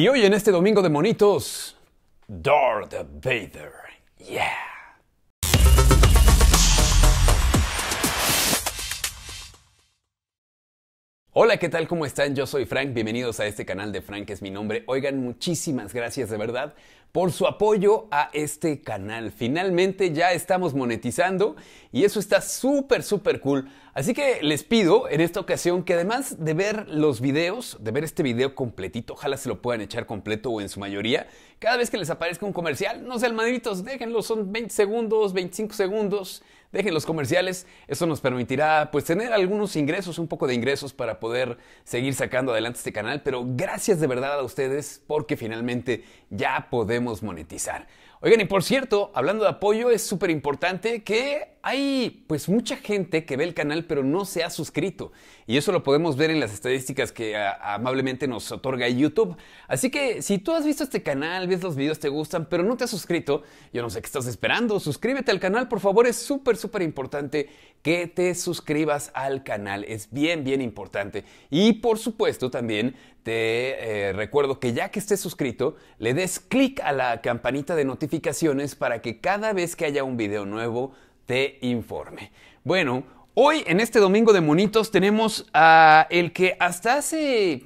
Y hoy en este domingo de monitos, Darth Vader. Yeah. Hola, ¿qué tal? ¿Cómo están? Yo soy Frank, bienvenidos a este canal de Frank es mi nombre. Oigan, muchísimas gracias de verdad por su apoyo a este canal. Finalmente ya estamos monetizando y eso está súper, súper cool. Así que les pido en esta ocasión que además de ver los videos, de ver este video completito, ojalá se lo puedan echar completo o en su mayoría, cada vez que les aparezca un comercial, no sean malditos déjenlo, son 20 segundos, 25 segundos dejen los comerciales. Eso nos permitirá pues tener algunos ingresos, un poco de ingresos para poder seguir sacando adelante este canal. Pero gracias de verdad a ustedes porque finalmente ya podemos monetizar. Oigan, y por cierto, hablando de apoyo, es súper importante que hay pues mucha gente que ve el canal pero no se ha suscrito. Y eso lo podemos ver en las estadísticas que ah, amablemente nos otorga YouTube. Así que si tú has visto este canal, ves los videos, te gustan, pero no te has suscrito, yo no sé qué estás esperando. Suscríbete al canal, por favor, es súper, súper importante que te suscribas al canal. Es bien, bien importante. Y por supuesto también te eh, recuerdo que ya que estés suscrito, le des clic a la campanita de notificaciones para que cada vez que haya un video nuevo te informe. Bueno, hoy en este domingo de monitos tenemos a el que hasta hace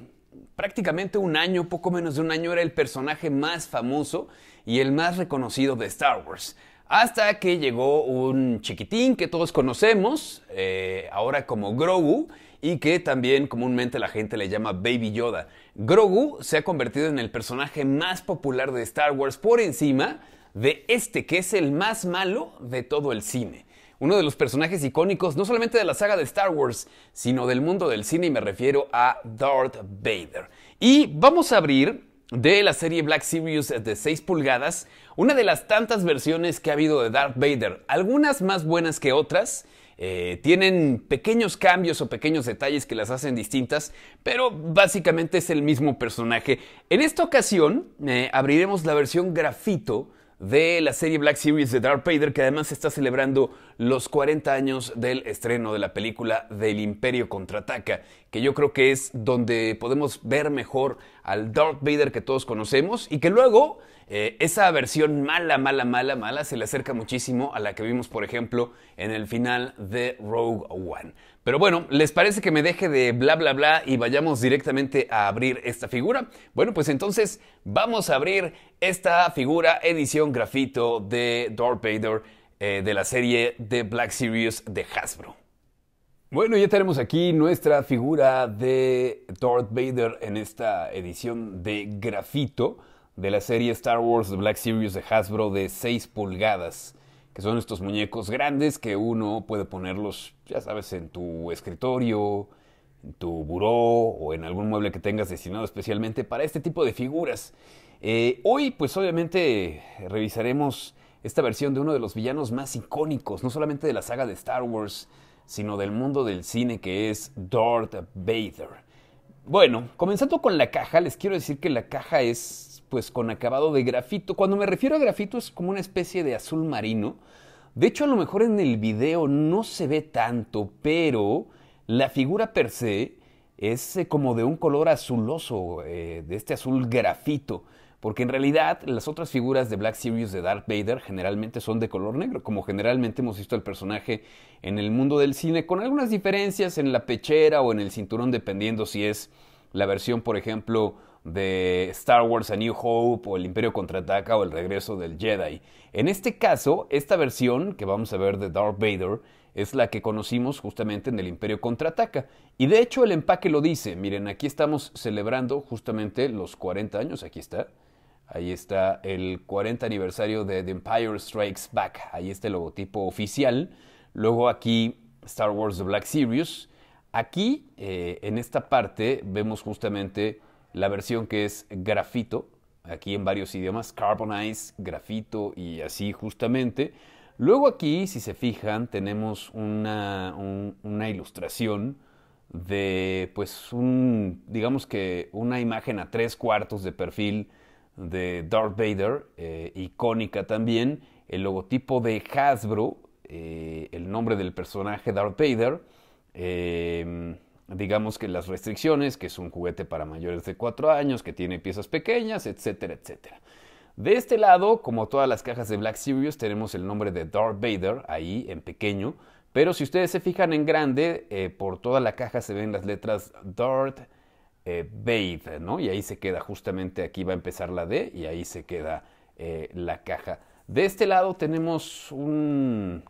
prácticamente un año, poco menos de un año, era el personaje más famoso y el más reconocido de Star Wars. Hasta que llegó un chiquitín que todos conocemos, eh, ahora como Grogu, y que también comúnmente la gente le llama Baby Yoda. Grogu se ha convertido en el personaje más popular de Star Wars por encima de este, que es el más malo de todo el cine. Uno de los personajes icónicos no solamente de la saga de Star Wars, sino del mundo del cine, y me refiero a Darth Vader. Y vamos a abrir de la serie Black Series de 6 pulgadas, una de las tantas versiones que ha habido de Darth Vader, algunas más buenas que otras, eh, tienen pequeños cambios o pequeños detalles que las hacen distintas, pero básicamente es el mismo personaje. En esta ocasión eh, abriremos la versión grafito de la serie Black Series de Darth Vader, que además está celebrando los 40 años del estreno de la película del Imperio Contraataca, que yo creo que es donde podemos ver mejor al Darth Vader que todos conocemos y que luego eh, esa versión mala, mala, mala, mala se le acerca muchísimo a la que vimos, por ejemplo, en el final de Rogue One. Pero bueno, ¿les parece que me deje de bla, bla, bla y vayamos directamente a abrir esta figura? Bueno, pues entonces vamos a abrir esta figura edición grafito de Darth Vader eh, de la serie de Black Series de Hasbro. Bueno, ya tenemos aquí nuestra figura de Darth Vader en esta edición de grafito de la serie Star Wars The Black Series de Hasbro de 6 pulgadas, que son estos muñecos grandes que uno puede ponerlos, ya sabes, en tu escritorio, en tu buró o en algún mueble que tengas destinado especialmente para este tipo de figuras. Eh, hoy, pues obviamente, revisaremos esta versión de uno de los villanos más icónicos, no solamente de la saga de Star Wars, sino del mundo del cine que es Darth Vader. Bueno, comenzando con la caja, les quiero decir que la caja es pues con acabado de grafito. Cuando me refiero a grafito es como una especie de azul marino. De hecho, a lo mejor en el video no se ve tanto, pero la figura per se es eh, como de un color azuloso, eh, de este azul grafito. Porque en realidad las otras figuras de Black Series de Darth Vader generalmente son de color negro, como generalmente hemos visto el personaje en el mundo del cine, con algunas diferencias en la pechera o en el cinturón, dependiendo si es la versión, por ejemplo, de Star Wars A New Hope o El Imperio Contraataca o El Regreso del Jedi. En este caso, esta versión que vamos a ver de Darth Vader es la que conocimos justamente en El Imperio Contraataca. Y de hecho el empaque lo dice, miren, aquí estamos celebrando justamente los 40 años, aquí está, Ahí está el 40 aniversario de The Empire Strikes Back. Ahí está el logotipo oficial. Luego aquí Star Wars The Black Series. Aquí, eh, en esta parte, vemos justamente la versión que es grafito. Aquí en varios idiomas, carbonize, grafito y así justamente. Luego aquí, si se fijan, tenemos una, una ilustración de, pues, un, digamos que una imagen a tres cuartos de perfil de Darth Vader, eh, icónica también, el logotipo de Hasbro, eh, el nombre del personaje Darth Vader, eh, digamos que las restricciones, que es un juguete para mayores de 4 años, que tiene piezas pequeñas, etcétera, etcétera. De este lado, como todas las cajas de Black Series, tenemos el nombre de Darth Vader ahí en pequeño, pero si ustedes se fijan en grande, por toda la caja se ven las letras Darth eh, ¿no? Y ahí se queda justamente, aquí va a empezar la D y ahí se queda eh, la caja. De este lado tenemos una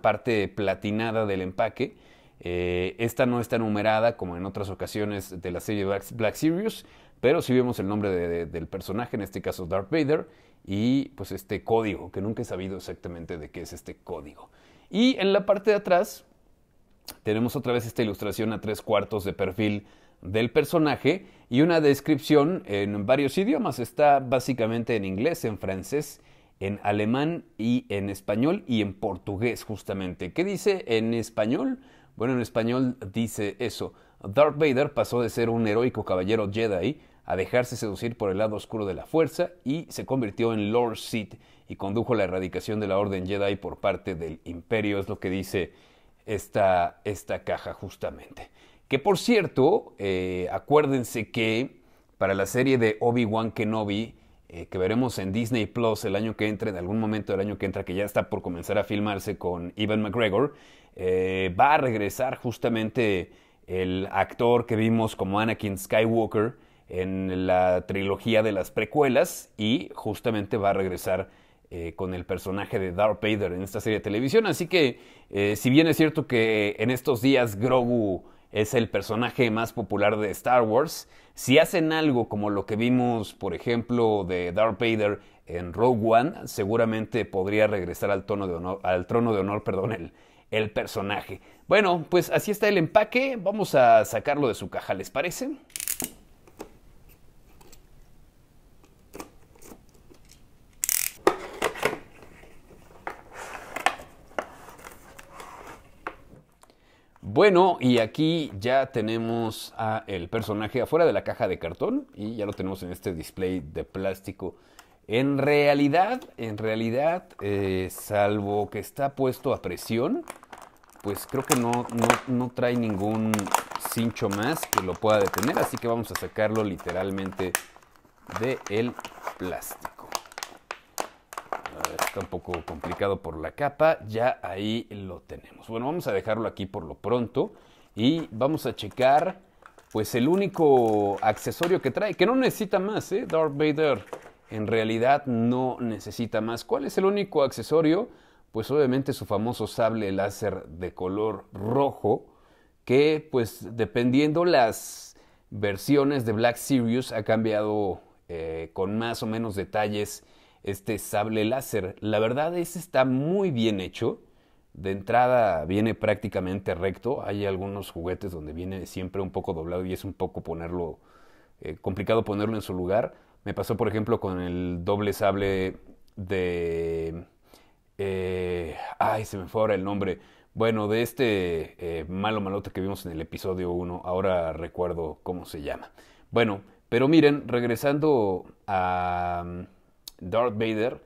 parte platinada del empaque. Eh, esta no está numerada como en otras ocasiones de la serie Black, Series, pero sí vemos el nombre del personaje, en este caso Darth Vader, y pues este código, que nunca he sabido exactamente de qué es este código. Y en la parte de atrás tenemos otra vez esta ilustración a tres cuartos de perfil del personaje y una descripción en varios idiomas. Está básicamente en inglés, en francés, en alemán y en español y en portugués justamente. ¿Qué dice en español? Bueno, en español dice eso. Darth Vader pasó de ser un heroico caballero Jedi a dejarse seducir por el lado oscuro de la fuerza y se convirtió en Lord Sith y condujo la erradicación de la Orden Jedi por parte del Imperio, es lo que dice esta, esta caja justamente. Que por cierto, eh, acuérdense que para la serie de Obi-Wan Kenobi, eh, que veremos en Disney Plus el año que entra, en algún momento del año que entra, que ya está por comenzar a filmarse con Ivan McGregor, eh, va a regresar justamente el actor que vimos como Anakin Skywalker en la trilogía de las precuelas y justamente va a regresar con el personaje de Darth Vader en esta serie de televisión. Así que, si bien es cierto que en estos días Grogu es el personaje más popular de Star Wars, si hacen algo como lo que vimos, por ejemplo, de Darth Vader en Rogue One, seguramente podría regresar al, de honor, al trono de honor perdón, el, el personaje. Bueno, pues así está el empaque, vamos a sacarlo de su caja, ¿les parece? Bueno, y aquí ya tenemos al el personaje afuera de la caja de cartón y ya lo tenemos en este display de plástico. En realidad, en realidad, eh, salvo que está puesto a presión, pues creo que no, no, trae ningún cincho más que lo pueda detener, así que vamos a sacarlo literalmente del plástico. Está un poco complicado por la capa. Ya ahí lo tenemos. Bueno, vamos a dejarlo aquí por lo pronto. Y vamos a checar, pues, el único accesorio que trae. Que no necesita más, ¿eh? Darth Vader en realidad no necesita más. ¿Cuál es el único accesorio? Pues obviamente su famoso sable láser de color rojo, que pues dependiendo las versiones de Black Series ha cambiado eh, con más o menos detalles este sable láser. La verdad es está muy bien hecho. De entrada viene prácticamente recto. Hay algunos juguetes donde viene siempre un poco doblado y es un poco ponerlo eh, complicado ponerlo en su lugar. Me pasó por ejemplo con el doble sable de eh, ay, se me fue ahora el nombre. Bueno, de este eh, malo malote que vimos en el episodio 1, ahora recuerdo cómo se llama. Bueno, pero miren, regresando a, Darth Vader,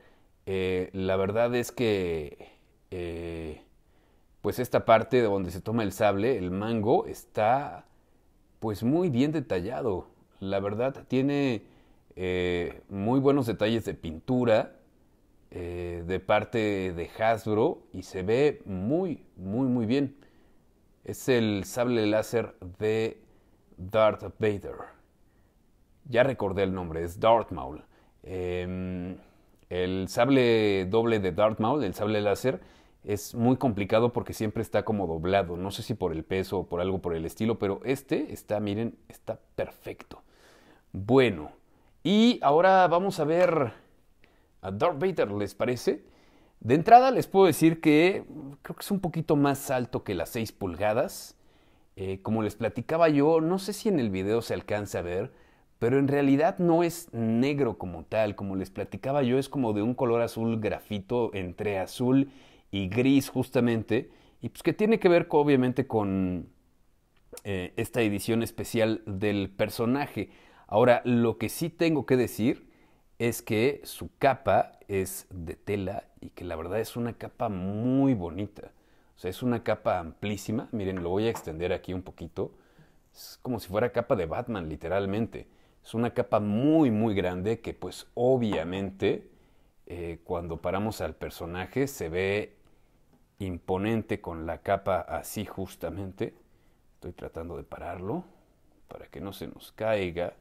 eh, la verdad es que eh, pues esta parte de donde se toma el sable, el mango, está pues muy bien detallado. La verdad tiene eh, muy buenos detalles de pintura de parte de Hasbro y se ve muy, muy, muy bien. Es el sable láser de Darth Vader. Ya recordé el nombre, es Darth Maul. Em, el sable doble de Darth Maul, el sable láser, es muy complicado porque siempre está como doblado. No sé si por el peso o por algo por el estilo, pero este está, miren, está perfecto. Bueno, y ahora vamos a ver a Darth Vader, ¿les parece? De entrada les puedo decir que creo que es un poquito más alto que las 6 pulgadas. Eh, como les platicaba yo, no sé si en el video se alcanza a ver, pero en realidad no es negro como tal, como les platicaba yo, es como de un color azul grafito entre azul y gris justamente, y pues que tiene que ver obviamente con eh, esta edición especial del personaje. Ahora, lo que sí tengo que decir es que su capa es de tela y que la verdad es una capa muy bonita. O sea, es una capa amplísima. Miren, lo voy a extender aquí un poquito. Es como si fuera capa de Batman, literalmente. Es una capa muy, muy grande que pues obviamente eh, cuando paramos al personaje se ve imponente con la capa así justamente. Estoy tratando de pararlo para que no se nos caiga.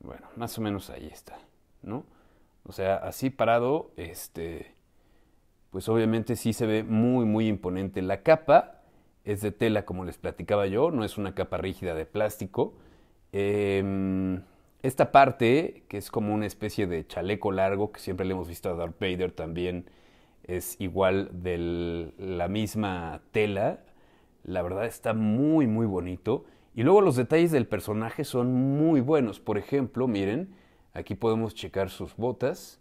Bueno, más o menos ahí está, ¿no? O sea, así parado, este, pues obviamente sí se ve muy, muy imponente la capa es de tela, como les platicaba yo, no es una capa rígida de plástico. Em, esta parte, que es como una especie de chaleco largo, que siempre le hemos visto a Darth Vader también, es igual de la misma tela. La verdad está muy, muy bonito. Y luego los detalles del personaje son muy buenos. Por ejemplo, miren, aquí podemos checar sus botas,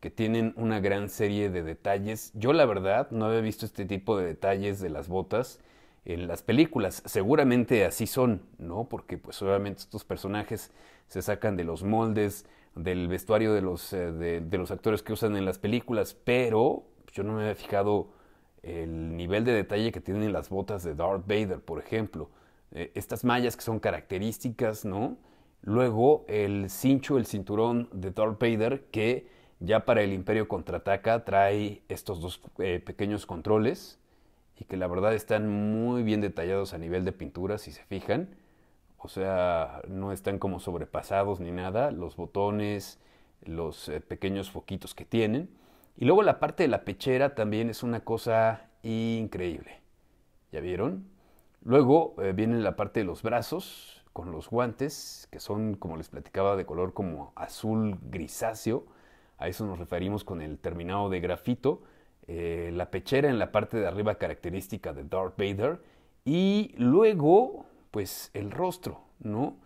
que tienen una gran serie de detalles. Yo la verdad no había visto este tipo de detalles de las botas en las películas. Seguramente así son, ¿no? Porque pues obviamente estos personajes se sacan de los moldes, del vestuario de los, eh, de, los actores que usan en las películas, pero yo no me había fijado el nivel de detalle que tienen las botas de Darth Vader, por ejemplo. Eh, estas mallas que son características, ¿no? Luego el cincho, el cinturón de Darth Vader, que ya para el Imperio contraataca trae estos dos eh, pequeños controles y que la verdad están muy bien detallados a nivel de pintura, si se fijan. O sea, no están como sobrepasados ni nada, los botones, los eh, pequeños foquitos que tienen. Y luego la parte de la pechera también es una cosa increíble. ¿Ya vieron? Luego eh, viene la parte de los brazos con los guantes, que son, como les platicaba, de color como azul grisáceo. A eso nos referimos con el terminado de grafito. Eh, la pechera en la parte de arriba característica de Darth Vader y luego pues el rostro, ¿no?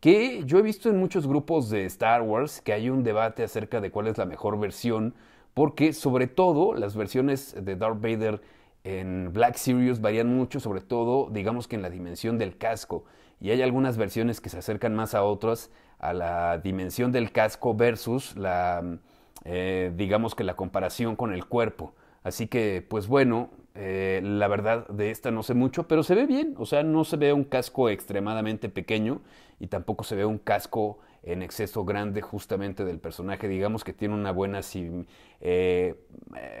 Que yo he visto en muchos grupos de Star Wars que hay un debate acerca de cuál es la mejor versión, porque sobre todo las versiones de Darth Vader en Black Series varían mucho, sobre todo digamos que en la dimensión del casco, y hay algunas versiones que se acercan más a otras, a la dimensión del casco versus la, eh, digamos que la comparación con el cuerpo. Así que, pues bueno, eh, la verdad de esta no sé mucho, pero se ve bien, o sea, no se ve un casco extremadamente pequeño y tampoco se ve un casco en exceso grande justamente del personaje, digamos que tiene una buena, eh, eh,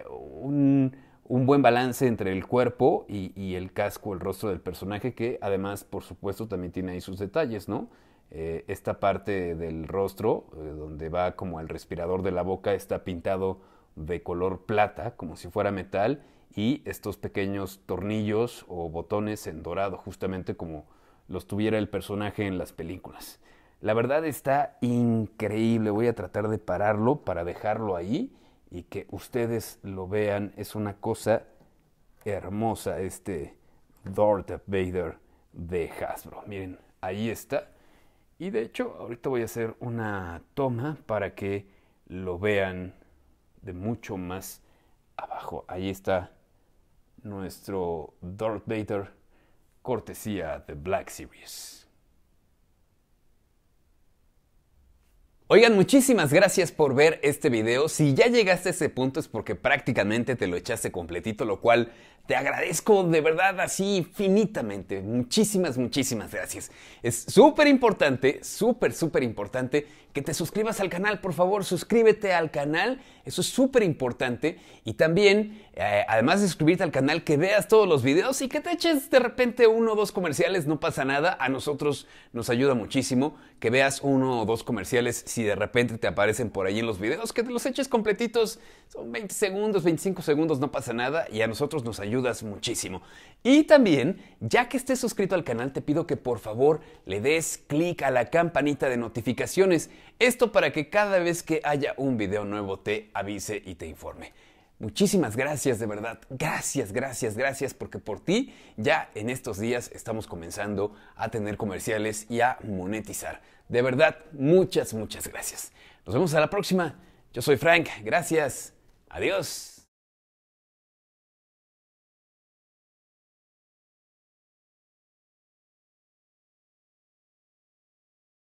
un, buen balance entre el cuerpo y, el casco, el rostro del personaje, que además, por supuesto, también tiene ahí sus detalles, ¿no? esta parte del rostro, donde va como el respirador de la boca, está pintado de color plata, como si fuera metal, y estos pequeños tornillos o botones en dorado, justamente como los tuviera el personaje en las películas. La verdad está increíble, voy a tratar de pararlo para dejarlo ahí y que ustedes lo vean, es una cosa hermosa este Darth Vader de Hasbro. Miren, ahí está. Y de hecho, ahorita voy a hacer una toma para que lo vean de mucho más abajo. Ahí está nuestro Darth Vader, cortesía de Black Series. Oigan, muchísimas gracias por ver este video. Si ya llegaste a ese punto es porque prácticamente te lo echaste completito, lo cual te agradezco de verdad así infinitamente. Muchísimas, muchísimas gracias. Es súper importante, súper, súper importante que te suscribas al canal, por favor, suscríbete al canal. Eso es súper importante. Y también, eh, además de suscribirte al canal, que veas todos los videos y que te eches de repente uno o dos comerciales, no pasa nada. A nosotros nos ayuda muchísimo que veas uno o dos comerciales, si de repente te aparecen por ahí en los videos, que te los eches completitos. Son 20 segundos, 25 segundos, no pasa nada y a nosotros nos ayudas muchísimo. Y también, ya que estés suscrito al canal, te pido que por favor le des clic a la campanita de notificaciones. Esto para que cada vez que haya un video nuevo te avise y te informe. Muchísimas gracias, de verdad. Gracias, gracias, gracias, porque por ti ya en estos días estamos comenzando a tener comerciales y a monetizar. De verdad, muchas, muchas gracias. Nos vemos a la próxima. Yo soy Frank. Gracias. Adiós.